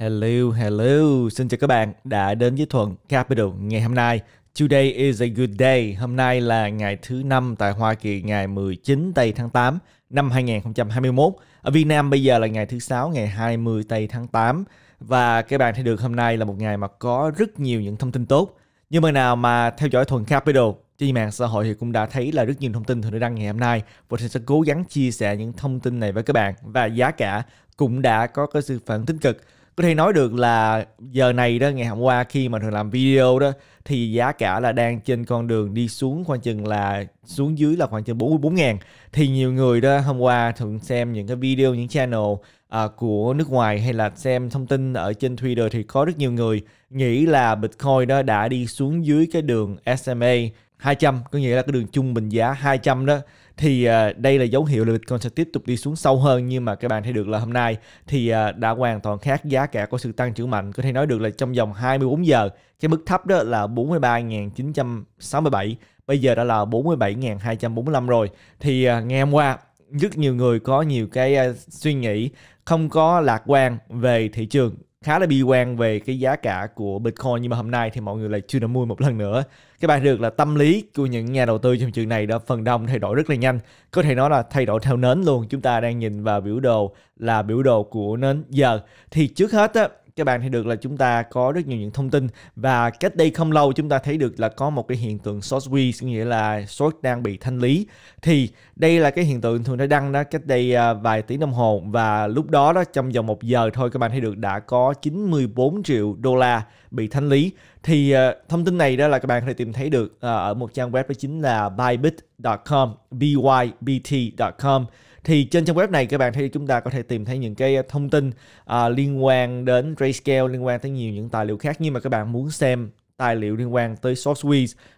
Hello, hello. Xin chào các bạn đã đến với Thuận Capital ngày hôm nay. Today is a good day. Hôm nay là ngày thứ năm tại Hoa Kỳ, ngày 19 tây tháng 8 năm 2021. Ở Việt Nam bây giờ là ngày thứ sáu, ngày 20 tây tháng 8 và các bạn thấy được hôm nay là một ngày mà có rất nhiều những thông tin tốt. Nhưng mà nào mà theo dõi Thuận Capital trên mạng xã hội thì cũng đã thấy là rất nhiều thông tin Thuận đã đăng ngày hôm nay và Thuận sẽ cố gắng chia sẻ những thông tin này với các bạn và giá cả cũng đã có cái sự phản tích cực có thể nói được là giờ này đó ngày hôm qua khi mà thường làm video đó thì giá cả là đang trên con đường đi xuống khoảng chừng là xuống dưới là khoảng chừng 44 ngàn thì nhiều người đó hôm qua thường xem những cái video những channel à, của nước ngoài hay là xem thông tin ở trên Twitter thì có rất nhiều người nghĩ là Bitcoin đó đã đi xuống dưới cái đường SMA 200 có nghĩa là cái đường trung bình giá 200 đó thì à, đây là dấu hiệu là Bitcoin sẽ tiếp tục đi xuống sâu hơn nhưng mà các bạn thấy được là hôm nay thì à, đã hoàn toàn khác giá cả có sự tăng trưởng mạnh có thể nói được là trong vòng 24 giờ cái mức thấp đó là 43.967 bây giờ đã là 47.245 rồi thì uh, ngày hôm qua rất nhiều người có nhiều cái suy nghĩ không có lạc quan về thị trường khá là bi quan về cái giá cả của Bitcoin nhưng mà hôm nay thì mọi người lại chưa đã mua một lần nữa. Các bạn được là tâm lý của những nhà đầu tư trong trường này đã phần đông thay đổi rất là nhanh. Có thể nói là thay đổi theo nến luôn. Chúng ta đang nhìn vào biểu đồ là biểu đồ của nến giờ. Thì trước hết á, các bạn thấy được là chúng ta có rất nhiều những thông tin và cách đây không lâu chúng ta thấy được là có một cái hiện tượng short squeeze nghĩa là short đang bị thanh lý thì đây là cái hiện tượng thường đã đăng đó cách đây à, vài tiếng đồng hồ và lúc đó đó trong vòng một giờ thôi các bạn thấy được đã có 94 triệu đô la bị thanh lý thì uh, thông tin này đó là các bạn có thể tìm thấy được uh, ở một trang web đó chính là bybit.com bybt.com thì trên trang web này các bạn thấy chúng ta có thể tìm thấy những cái ờ, thông tin uh, liên quan đến grayscale liên quan tới nhiều những tài liệu khác nhưng mà các bạn muốn xem tài liệu liên quan tới source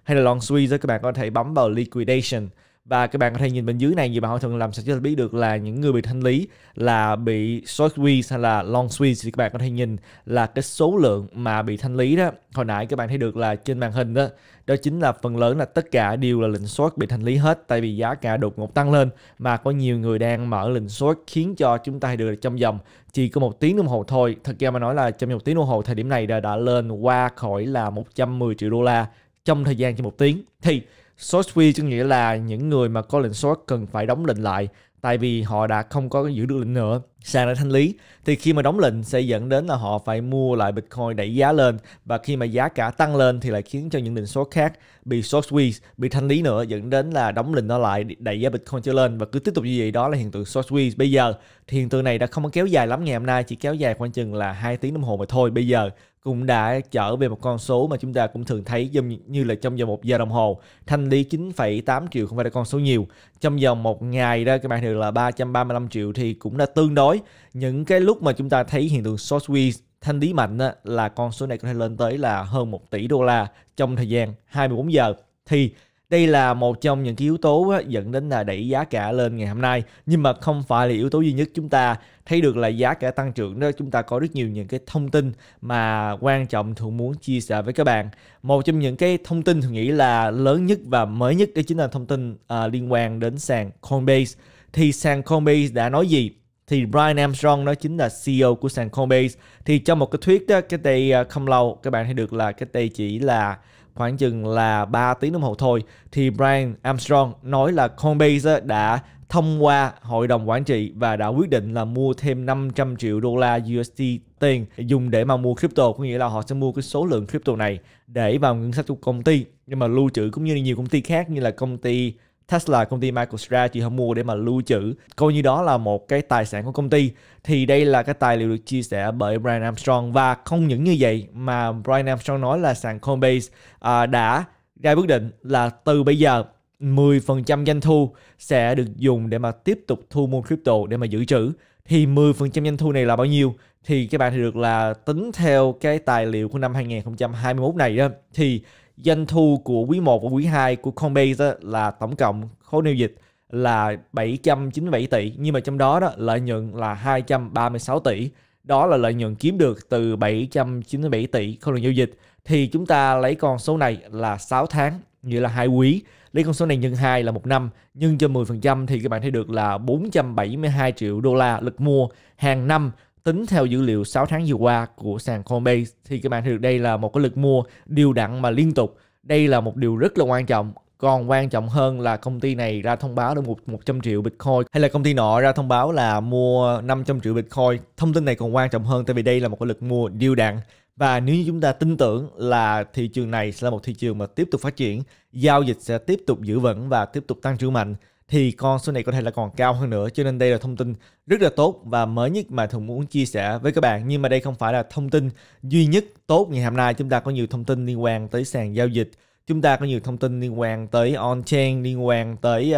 hay là long squeeze các bạn có thể bấm vào liquidation và các bạn có thể nhìn bên dưới này nhiều bạn hỏi thường làm sao cho biết được là những người bị thanh lý là bị short squeeze hay là long squeeze thì các bạn có thể nhìn là cái số lượng mà bị thanh lý đó hồi nãy các bạn thấy được là trên màn hình đó đó chính là phần lớn là tất cả đều là lệnh short bị thanh lý hết tại vì giá cả đột ngột tăng lên mà có nhiều người đang mở lệnh short khiến cho chúng ta được trong vòng chỉ có một tiếng đồng hồ thôi thật ra mà nói là trong một tiếng đồng hồ thời điểm này đã, đã lên qua khỏi là 110 triệu đô la trong thời gian chỉ một tiếng thì Short fee có nghĩa là những người mà có lệnh short cần phải đóng lệnh lại tại vì họ đã không có giữ được lệnh nữa sàn đã thanh lý thì khi mà đóng lệnh sẽ dẫn đến là họ phải mua lại bitcoin đẩy giá lên và khi mà giá cả tăng lên thì lại khiến cho những lệnh short khác bị short squeeze bị thanh lý nữa dẫn đến là đóng lệnh nó lại đẩy giá bitcoin trở lên và cứ tiếp tục như vậy đó là hiện tượng short squeeze bây giờ thì hiện tượng này đã không có kéo dài lắm ngày hôm nay chỉ kéo dài khoảng chừng là hai tiếng đồng hồ mà thôi bây giờ cũng đã trở về một con số mà chúng ta cũng thường thấy giống như là trong vòng một giờ đồng hồ thanh lý 9,8 triệu không phải là con số nhiều trong vòng một ngày đó các bạn được là 335 triệu thì cũng đã tương đối những cái lúc mà chúng ta thấy hiện tượng short squeeze thanh lý mạnh á, là con số này có thể lên tới là hơn 1 tỷ đô la trong thời gian 24 giờ thì đây là một trong những cái yếu tố dẫn đến là đẩy giá cả lên ngày hôm nay. Nhưng mà không phải là yếu tố duy nhất chúng ta thấy được là giá cả tăng trưởng đó chúng ta có rất nhiều những cái thông tin mà quan trọng thường muốn chia sẻ với các bạn. Một trong những cái thông tin thường nghĩ là lớn nhất và mới nhất đó chính là thông tin à, liên quan đến sàn Coinbase. Thì sàn Coinbase đã nói gì? thì Brian Armstrong đó chính là CEO của sàn Coinbase thì trong một cái thuyết đó cái tay à, không lâu các bạn thấy được là cái tay chỉ là khoảng chừng là 3 tiếng đồng hồ thôi thì Brian Armstrong nói là Coinbase đã thông qua hội đồng quản trị và đã quyết định là mua thêm 500 triệu đô la USD tiền dùng để mà mua crypto có nghĩa là họ sẽ mua cái số lượng crypto này để vào ngân sách của công ty nhưng mà lưu trữ cũng như nhiều công ty khác như là công ty Tesla, công ty MicroStrategy họ mua để mà lưu trữ, coi như đó là một cái tài sản của công ty. Thì đây là cái tài liệu được chia sẻ bởi Brian Armstrong và không những như vậy mà Brian Armstrong nói là sàn Coinbase à, đã ra quyết định là từ bây giờ 10% doanh thu sẽ được dùng để mà tiếp tục thu mua crypto để mà giữ trữ. Thì 10% doanh thu này là bao nhiêu? Thì các bạn thì được là tính theo cái tài liệu của năm 2021 này đó. Thì doanh thu của quý 1 và quý 2 của Coinbase là tổng cộng khối giao dịch là 797 tỷ nhưng mà trong đó đó lợi nhuận là 236 tỷ đó là lợi nhuận kiếm được từ 797 tỷ khối lượng giao dịch thì chúng ta lấy con số này là 6 tháng nghĩa là hai quý lấy con số này nhân 2 là một năm nhân cho 10% thì các bạn thấy được là 472 triệu đô la lực mua hàng năm tính theo dữ liệu 6 tháng vừa qua của sàn Coinbase thì các bạn thấy được đây là một cái lực mua điều đặn mà liên tục. Đây là một điều rất là quan trọng. Còn quan trọng hơn là công ty này ra thông báo được một 100 triệu Bitcoin hay là công ty nọ ra thông báo là mua 500 triệu Bitcoin. Thông tin này còn quan trọng hơn tại vì đây là một cái lực mua điều đặn và nếu như chúng ta tin tưởng là thị trường này sẽ là một thị trường mà tiếp tục phát triển, giao dịch sẽ tiếp tục giữ vững và tiếp tục tăng trưởng mạnh thì con số này có thể là còn cao hơn nữa cho nên đây là thông tin rất là tốt và mới nhất mà thường muốn chia sẻ với các bạn nhưng mà đây không phải là thông tin duy nhất tốt ngày hôm nay chúng ta có nhiều thông tin liên quan tới sàn giao dịch chúng ta có nhiều thông tin liên quan tới on-chain liên quan tới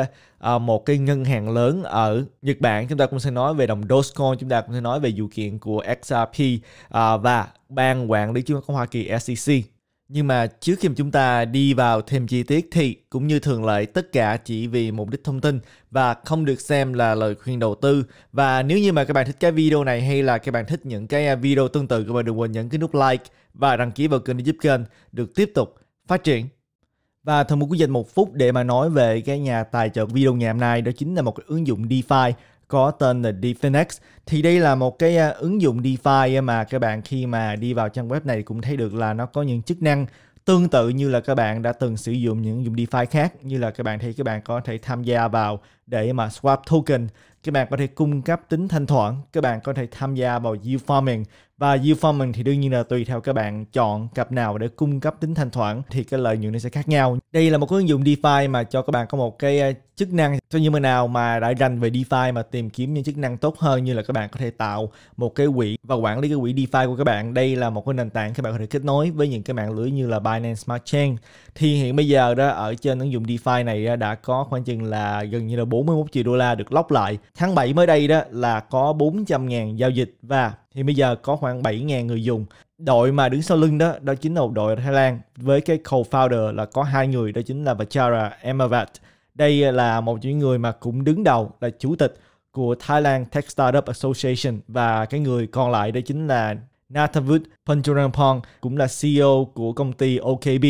uh, một cái ngân hàng lớn ở Nhật Bản chúng ta cũng sẽ nói về đồng Dogecoin chúng ta cũng sẽ nói về vụ kiện của XRP uh, ờ, và ban quản lý chứng khoán Hoa Kỳ SEC nhưng mà trước khi mà chúng ta đi vào thêm chi tiết thì cũng như thường lệ tất cả chỉ vì mục đích thông tin và không được xem là lời khuyên đầu tư. Và nếu như mà các bạn thích cái video này hay là các bạn thích những cái à, video tương tự các bạn đừng quên nhấn cái nút like và đăng ký vào kênh để giúp kênh được tiếp tục phát triển. Và thời một của dành một phút để mà nói về cái nhà tài trợ video ngày hôm nay đó chính là một cái ứng dụng DeFi có tên là DeFinex thì đây là một cái à, ứng dụng DeFi mà các bạn khi mà đi vào trang web này cũng thấy được là nó có những chức năng tương tự như là các bạn đã từng sử dụng những ứng dụng DeFi khác như là các bạn thấy các bạn có thể tham gia vào để mà swap token các bạn có thể cung cấp tính thanh thoảng các bạn có thể tham gia vào yield farming và yield farming thì đương nhiên là tùy theo các bạn chọn cặp nào để cung cấp tính thanh thoảng thì cái lợi nhuận nó sẽ khác nhau đây là một cái ứng dụng DeFi mà cho các bạn có một cái ờ, chức năng cho như mà nào mà đã dành về DeFi mà tìm kiếm những chức năng tốt hơn như là các bạn có thể tạo một cái quỹ và quản lý cái quỹ DeFi của các bạn đây là một cái nền tảng các bạn có thể kết nối với những cái mạng lưới như là Binance Smart Chain thì hiện bây giờ đó ở trên ứng dụng DeFi này ờ, đã có khoảng chừng là gần như là 4 41 triệu đô la được lóc lại. Tháng 7 mới đây đó là có 400.000 giao dịch và thì bây giờ có khoảng 7.000 người dùng. Đội mà đứng sau lưng đó, đó chính là đội Thái Lan với cái co-founder là có hai người, đó chính là Vachara Emavat. Đây là một những người mà cũng đứng đầu là chủ tịch của Thailand Tech Startup Association và cái người còn lại đó chính là Nathavut Panjuranpong cũng là CEO của công ty OKB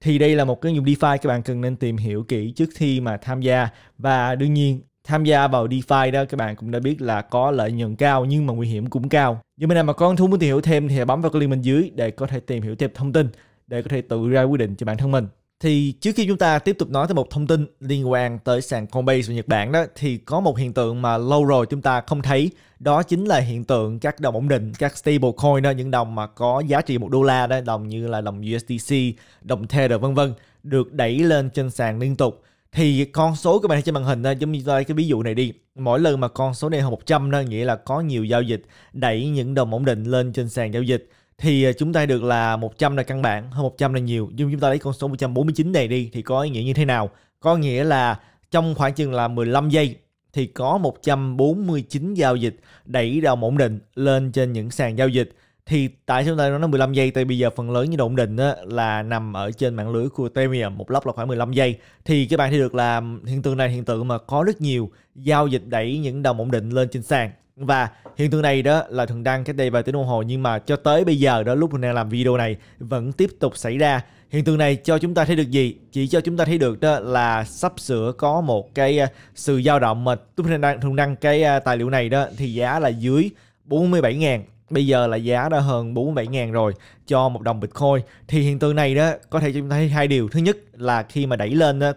thì đây là một ứng dụng DeFi các bạn cần nên tìm hiểu kỹ trước khi mà tham gia và đương nhiên tham gia vào DeFi đó các bạn cũng đã biết là có lợi nhuận cao nhưng mà nguy hiểm cũng cao. Như bên nào mà có hứng thú muốn tìm hiểu thêm thì hãy bấm vào cái link bên dưới để có thể tìm hiểu thêm thông tin để có thể tự ra quyết định cho bản thân mình. Thì trước khi chúng ta tiếp tục nói tới một thông tin liên quan tới sàn Coinbase của Nhật Bản đó thì có một hiện tượng mà lâu rồi chúng ta không thấy đó chính là hiện tượng các đồng ổn định, các stablecoin đó, những đồng mà có giá trị một đô la đó, đồng như là đồng USDC, đồng Tether vân vân được đẩy lên trên sàn liên tục thì con số các bạn thấy trên màn hình đó, giống như cái ví dụ này đi mỗi lần mà con số này hơn 100 đó nghĩa là có nhiều giao dịch đẩy những đồng ổn định lên trên sàn giao dịch thì à, chúng ta được là 100 là căn bản, hơn 100 là nhiều. Nhưng chúng ta lấy con số 149 này đi thì có ý nghĩa như thế nào? Có nghĩa là trong khoảng chừng là 15 giây thì có 149 giao dịch đẩy đầu ổn định lên trên những sàn giao dịch. Thì tại sao chúng ta nói nó 15 giây? Tại bây giờ phần lớn như đồng ổn định á, là nằm ở trên mạng lưới của Ethereum, một lốc là khoảng 15 giây. Thì các bạn thấy được là hiện tượng này hiện tượng mà có rất nhiều giao dịch đẩy những đồng ổn định lên trên sàn và hiện tượng này đó là thường đăng cách đây vài tiếng đồng hồ nhưng mà cho tới bây giờ đó lúc mình đang làm video này vẫn tiếp tục xảy ra hiện tượng này cho chúng ta thấy được gì chỉ cho chúng ta thấy được đó là sắp sửa có một cái à, sự dao động mà lúc mình đang thường đăng cái à, tài liệu này đó thì giá là dưới 47.000 bây giờ là giá đã hơn 47.000 rồi cho một đồng Bitcoin thì hiện tượng này đó có thể cho chúng ta thấy hai điều thứ nhất là khi mà đẩy lên đó,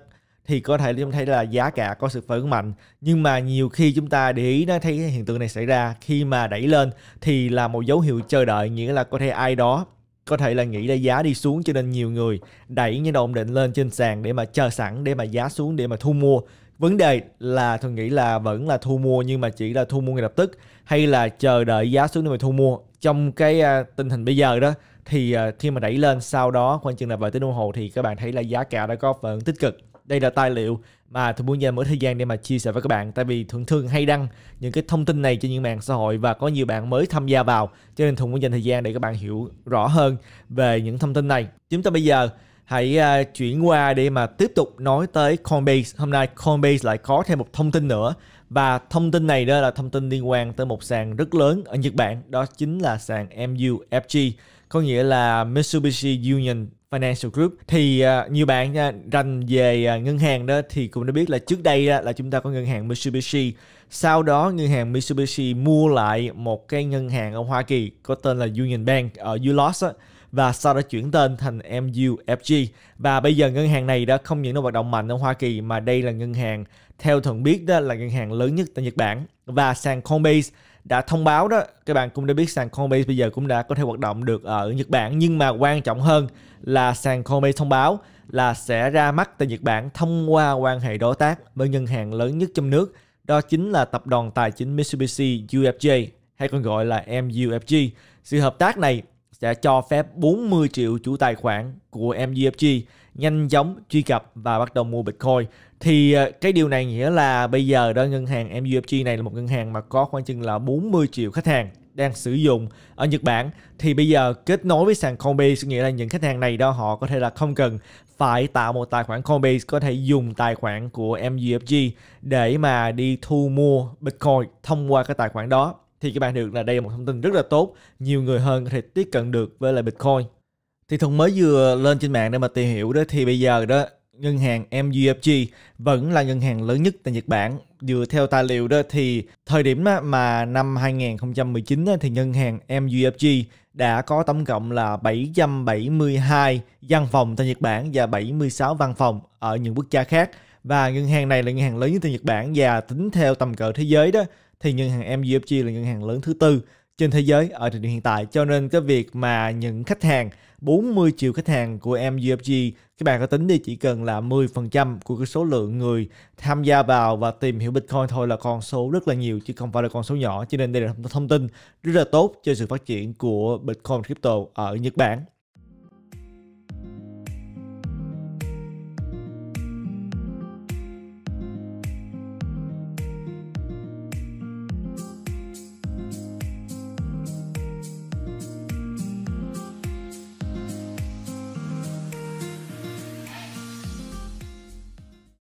thì có thể chúng thấy là giá cả có sự phản mạnh nhưng mà nhiều khi chúng ta để ý nó thấy hiện tượng này xảy ra khi mà đẩy lên thì là một dấu hiệu chờ đợi nghĩa là có thể ai đó có thể là nghĩ là giá đi xuống cho nên nhiều người đẩy những đồ định lên trên sàn để mà chờ sẵn để mà giá xuống để mà thu mua vấn đề là tôi nghĩ là vẫn là thu mua nhưng mà chỉ là thu mua ngay lập tức hay là chờ đợi giá xuống để mà thu mua trong cái à, tình hình bây giờ đó thì à, khi mà đẩy lên sau đó khoảng chừng là vài tiếng đồng hồ thì các bạn thấy là giá cả đã có phần tích cực đây là tài liệu mà tôi muốn dành mỗi thời gian để mà chia sẻ với các bạn tại vì thường thường hay đăng những cái thông tin này trên những mạng xã hội và có nhiều bạn mới tham gia vào cho nên thường muốn dành thời gian để các bạn hiểu rõ hơn về những thông tin này chúng ta bây giờ hãy à, chuyển qua để mà tiếp tục nói tới Coinbase hôm nay Coinbase lại có thêm một thông tin nữa và thông tin này đó là thông tin liên quan tới một sàn rất lớn ở Nhật Bản đó chính là sàn MUFG có nghĩa là Mitsubishi Union Financial Group thì uh, nhiều bạn uh, rành về uh, ngân hàng đó thì cũng đã biết là trước đây uh, là chúng ta có ngân hàng Mitsubishi sau đó ngân hàng Mitsubishi mua lại một cái ngân hàng ở Hoa Kỳ có tên là Union Bank ở uh, ULOS uh, và sau đó chuyển tên thành MUFG và bây giờ ngân hàng này đã không những nó hoạt động mạnh ở Hoa Kỳ mà đây là ngân hàng theo thuận biết đó là ngân hàng lớn nhất tại Nhật Bản và sàn Coinbase đã thông báo đó các bạn cũng đã biết sàn Coinbase bây giờ cũng đã có thể hoạt động được ở Nhật Bản nhưng mà quan trọng hơn là sàn Coinbase thông báo là sẽ ra mắt tại Nhật Bản thông qua quan hệ đối tác với ngân hàng lớn nhất trong nước đó chính là tập đoàn tài chính Mitsubishi UFJ hay còn gọi là MUFG. Sự hợp tác này sẽ cho phép 40 triệu chủ tài khoản của MUFG nhanh chóng truy cập và bắt đầu mua Bitcoin. Thì ờ, cái điều này nghĩa là bây giờ đó ngân hàng MUFG này là một ngân hàng mà có khoảng chừng là 40 triệu khách hàng đang sử dụng ở Nhật Bản thì bây giờ kết nối với sàn Coinbase nghĩa là những khách hàng này đó họ có thể là không cần phải tạo một tài khoản Coinbase có thể dùng tài khoản của MUFG để mà đi thu mua Bitcoin thông qua cái tài khoản đó thì các bạn được là đây là một thông tin rất là tốt nhiều người hơn có thể tiếp cận được với lại Bitcoin thì Thuận mới vừa lên trên mạng để mà tìm hiểu đó thì bây giờ đó ngân hàng MUFG vẫn là ngân hàng lớn nhất tại Nhật Bản. Dựa theo tài liệu đó thì thời điểm mà năm 2019 thì ngân hàng MUFG đã có tổng cộng là 772 văn phòng tại Nhật Bản và 76 văn phòng ở những quốc gia khác. Và ngân hàng này là ngân hàng lớn nhất tại Nhật Bản và tính theo tầm cỡ thế giới đó thì ngân hàng MUFG là ngân hàng lớn thứ tư trên thế giới ở thời điểm hiện tại. Cho nên cái việc mà những khách hàng 40 triệu khách hàng của MUFG, các bạn có tính đi chỉ cần là 10% của cái số lượng người tham gia vào và tìm hiểu Bitcoin thôi là con số rất là nhiều chứ không phải là con số nhỏ. Cho nên đây là thông tin rất là tốt cho sự phát triển của Bitcoin Crypto ở Nhật Bản.